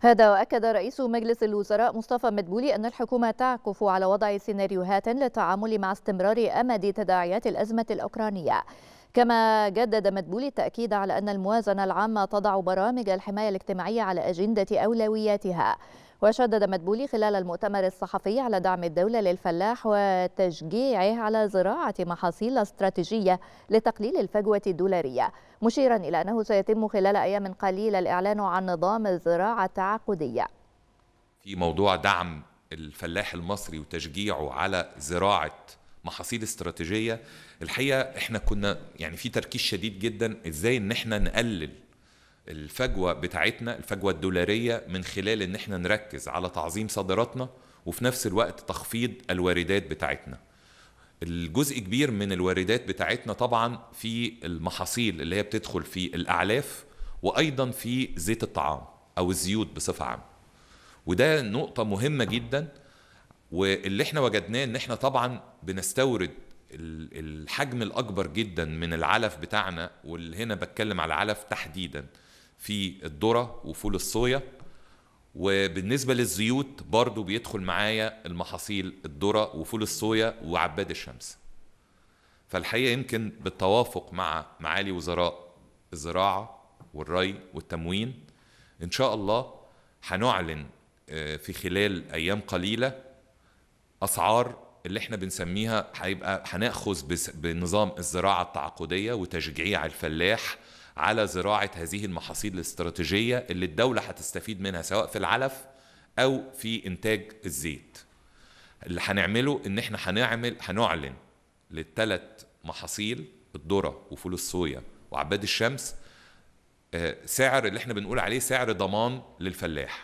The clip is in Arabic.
هذا وأكد رئيس مجلس الوزراء مصطفى مدبولي أن الحكومة تعكف على وضع سيناريوهات للتعامل مع استمرار أمد تداعيات الأزمة الأوكرانية كما جدد مدبولي التأكيد على أن الموازنة العامة تضع برامج الحماية الاجتماعية على أجندة أولوياتها وشدد مدبولي خلال المؤتمر الصحفي على دعم الدولة للفلاح وتشجيعه على زراعة محاصيل استراتيجية لتقليل الفجوة الدولارية مشيرا إلى أنه سيتم خلال أيام قليلة الإعلان عن نظام الزراعة التعاقدية في موضوع دعم الفلاح المصري وتشجيعه على زراعة محاصيل استراتيجيه الحقيقه احنا كنا يعني في تركيز شديد جدا ازاي ان احنا نقلل الفجوه بتاعتنا الفجوه الدولاريه من خلال ان احنا نركز على تعظيم صادراتنا وفي نفس الوقت تخفيض الواردات بتاعتنا الجزء كبير من الواردات بتاعتنا طبعا في المحاصيل اللي هي بتدخل في الاعلاف وايضا في زيت الطعام او الزيوت بصفه عامه وده نقطه مهمه جدا واللي احنا وجدناه ان احنا طبعا بنستورد الحجم الاكبر جدا من العلف بتاعنا واللي هنا بتكلم على علف تحديدا في الذره وفول الصويا وبالنسبه للزيوت برضو بيدخل معايا المحاصيل الذره وفول الصويا وعباد الشمس فالحقيقه يمكن بالتوافق مع معالي وزراء الزراعه والري والتموين ان شاء الله هنعلن آه، في خلال ايام قليله اسعار اللي احنا بنسميها هيبقى هناخذ بنظام الزراعه التعاقديه وتشجيع الفلاح على زراعه هذه المحاصيل الاستراتيجيه اللي الدوله هتستفيد منها سواء في العلف او في انتاج الزيت. اللي هنعمله ان احنا هنعمل هنعلن للثلاث محاصيل الذره وفول الصويا وعباد الشمس آه، سعر اللي احنا بنقول عليه سعر ضمان للفلاح